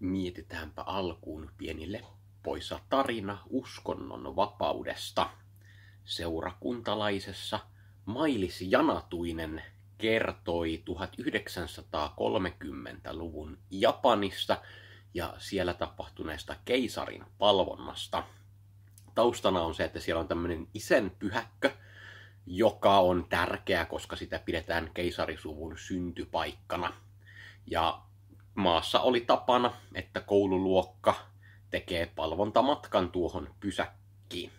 mietitäänpä alkuun pieni leppoisa tarina uskonnon vapaudesta. Seurakuntalaisessa Mailis Janatuinen kertoi 1930-luvun Japanista ja siellä tapahtuneesta keisarin palvonnasta. Taustana on se, että siellä on tämmöinen isen pyhäkkö, joka on tärkeä, koska sitä pidetään keisarisuvun syntypaikkana. Ja maassa oli tapana, että koululuokka tekee palvontamatkan tuohon pysäkkiin.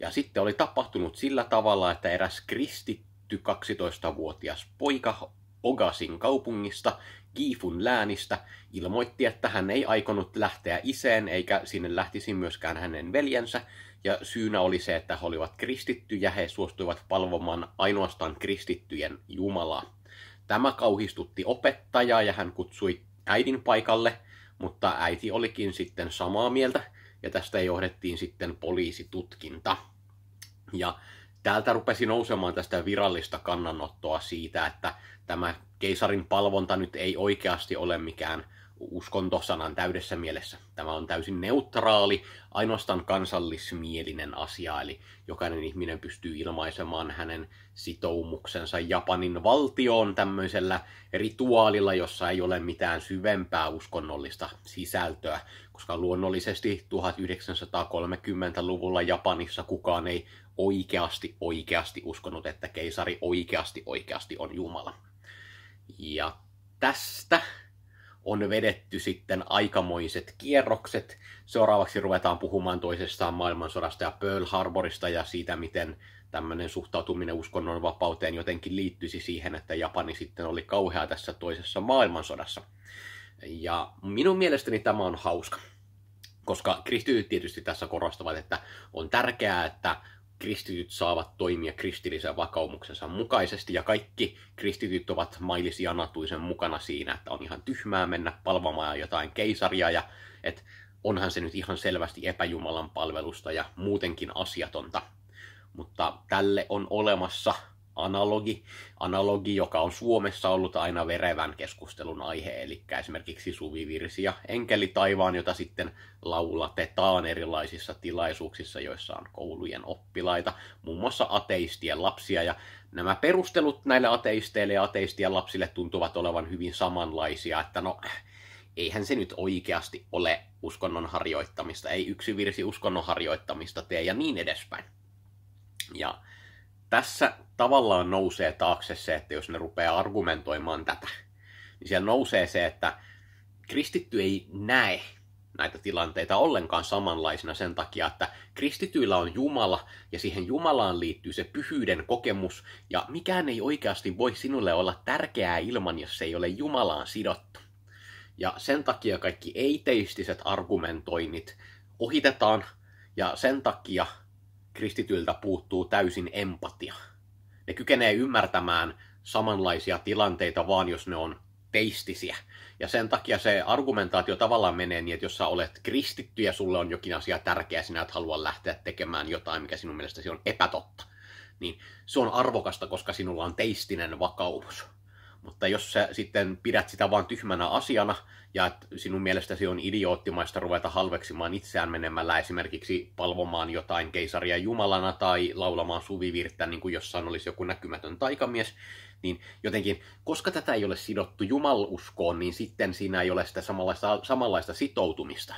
Ja sitten oli tapahtunut sillä tavalla, että eräs kristitty 12-vuotias poika Ogasin kaupungista, Kiifun läänistä, ilmoitti, että hän ei aikonut lähteä iseen eikä sinne lähtisi myöskään hänen veljensä, ja syynä oli se, että he olivat kristittyjä, he suostuivat palvomaan ainoastaan kristittyjen Jumalaa. Tämä kauhistutti opettajaa ja hän kutsui äidin paikalle, mutta äiti olikin sitten samaa mieltä ja tästä johdettiin sitten poliisitutkinta. Ja täältä rupesi nousemaan tästä virallista kannanottoa siitä, että tämä keisarin palvonta nyt ei oikeasti ole mikään uskontosanan täydessä mielessä. Tämä on täysin neutraali, ainoastaan kansallismielinen asia, eli jokainen ihminen pystyy ilmaisemaan hänen sitoumuksensa Japanin valtioon tämmöisellä rituaalilla, jossa ei ole mitään syvempää uskonnollista sisältöä, koska luonnollisesti 1930-luvulla Japanissa kukaan ei oikeasti oikeasti uskonut, että keisari oikeasti oikeasti on Jumala. Ja tästä on vedetty sitten aikamoiset kierrokset. Seuraavaksi ruvetaan puhumaan toisestaan maailmansodasta ja Pearl Harborista ja siitä, miten tämmöinen suhtautuminen uskonnonvapauteen jotenkin liittyisi siihen, että Japani sitten oli kauhea tässä toisessa maailmansodassa. Ja minun mielestäni tämä on hauska, koska kristityt tietysti tässä korostavat, että on tärkeää, että kristityt saavat toimia kristillisen vakaumuksensa mukaisesti ja kaikki kristityt ovat maillisia natuisen mukana siinä, että on ihan tyhmää mennä palvomaan jotain keisaria ja että onhan se nyt ihan selvästi epäjumalan palvelusta ja muutenkin asiatonta. Mutta tälle on olemassa analogi, analogi, joka on Suomessa ollut aina verevän keskustelun aihe, eli esimerkiksi suvivirsi ja enkeli taivaan, jota sitten laulatetaan erilaisissa tilaisuuksissa, joissa on koulujen oppilaita, muun muassa ateistien lapsia, ja nämä perustelut näille ateisteille ja ateistien lapsille tuntuvat olevan hyvin samanlaisia, että no, eihän se nyt oikeasti ole uskonnon harjoittamista, ei yksi virsi uskonnon harjoittamista tee ja niin edespäin. Ja tässä tavallaan nousee taakse se, että jos ne rupeaa argumentoimaan tätä, niin siellä nousee se, että kristitty ei näe näitä tilanteita ollenkaan samanlaisina sen takia, että kristityillä on Jumala ja siihen Jumalaan liittyy se pyhyyden kokemus ja mikään ei oikeasti voi sinulle olla tärkeää ilman, jos se ei ole Jumalaan sidottu. Ja sen takia kaikki ei-teistiset argumentoinnit ohitetaan ja sen takia kristityiltä puuttuu täysin empatia. Ne kykenee ymmärtämään samanlaisia tilanteita vaan, jos ne on teistisiä. Ja sen takia se argumentaatio tavallaan menee niin, että jos sä olet kristitty ja sulle on jokin asia tärkeä, sinä et halua lähteä tekemään jotain, mikä sinun mielestäsi on epätotta, niin se on arvokasta, koska sinulla on teistinen vakaumus. Mutta jos sä sitten pidät sitä vaan tyhmänä asiana ja että sinun mielestäsi on idioottimaista ruveta halveksimaan itseään menemällä esimerkiksi palvomaan jotain keisaria jumalana tai laulamaan suvivirttä niin kuin jossain olisi joku näkymätön taikamies, niin jotenkin, koska tätä ei ole sidottu jumaluskoon, niin sitten siinä ei ole sitä samanlaista, samanlaista sitoutumista,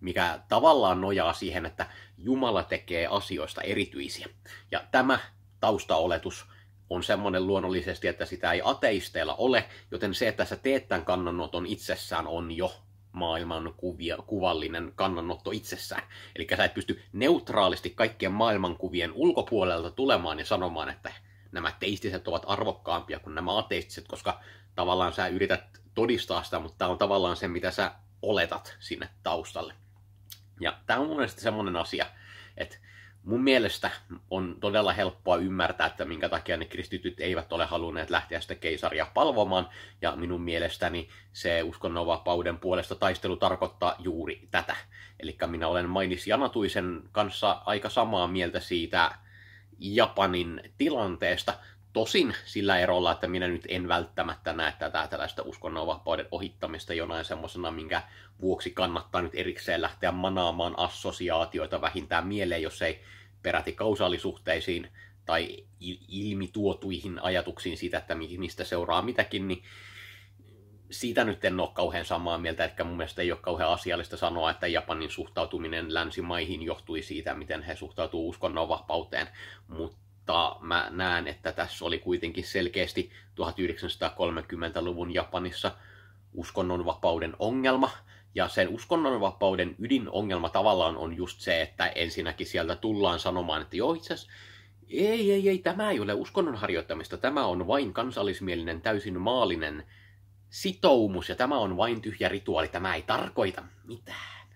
mikä tavallaan nojaa siihen, että Jumala tekee asioista erityisiä. Ja tämä taustaoletus on semmoinen luonnollisesti, että sitä ei ateisteilla ole, joten se, että sä teet tämän kannanoton itsessään on jo maailman kuvia, kuvallinen kannanotto itsessään. Eli sä et pysty neutraalisti kaikkien maailmankuvien ulkopuolelta tulemaan ja sanomaan, että nämä teistiset ovat arvokkaampia kuin nämä ateistiset, koska tavallaan sä yrität todistaa sitä, mutta tämä on tavallaan se, mitä sä oletat sinne taustalle. Ja tämä on mun mielestä semmoinen asia, että mun mielestä on todella helppoa ymmärtää, että minkä takia ne kristityt eivät ole halunneet lähteä sitä keisaria palvomaan, ja minun mielestäni se uskonnonvapauden puolesta taistelu tarkoittaa juuri tätä. Eli minä olen Mainis Janatuisen kanssa aika samaa mieltä siitä Japanin tilanteesta, Tosin sillä erolla, että minä nyt en välttämättä näe tätä tällaista uskonnonvapauden ohittamista jonain semmoisena, minkä vuoksi kannattaa nyt erikseen lähteä manaamaan assosiaatioita vähintään mieleen, jos ei peräti kausaalisuhteisiin tai ilmituotuihin ajatuksiin siitä, että mistä seuraa mitäkin, niin siitä nyt en ole kauhean samaa mieltä, että mun mielestä ei ole kauhean asiallista sanoa, että Japanin suhtautuminen länsimaihin johtui siitä, miten he suhtautuvat uskonnonvapauteen, mutta mutta mä näen, että tässä oli kuitenkin selkeästi 1930-luvun Japanissa uskonnonvapauden ongelma. Ja sen uskonnonvapauden ydinongelma tavallaan on just se, että ensinnäkin sieltä tullaan sanomaan, että joo itse asiassa ei, ei, ei, tämä ei ole uskonnon harjoittamista, tämä on vain kansallismielinen, täysin maallinen sitoumus ja tämä on vain tyhjä rituaali, tämä ei tarkoita mitään.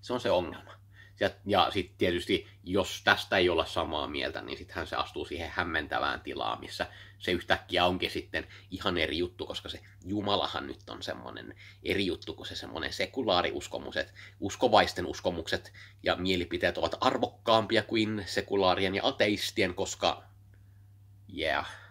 Se on se ongelma. Ja, ja sitten tietysti, jos tästä ei olla samaa mieltä, niin sittenhän se astuu siihen hämmentävään tilaan, missä se yhtäkkiä onkin sitten ihan eri juttu, koska se Jumalahan nyt on semmoinen eri juttu kuin se semmoinen sekulaariuskomus, että uskovaisten uskomukset ja mielipiteet ovat arvokkaampia kuin sekulaarien ja ateistien, koska yeah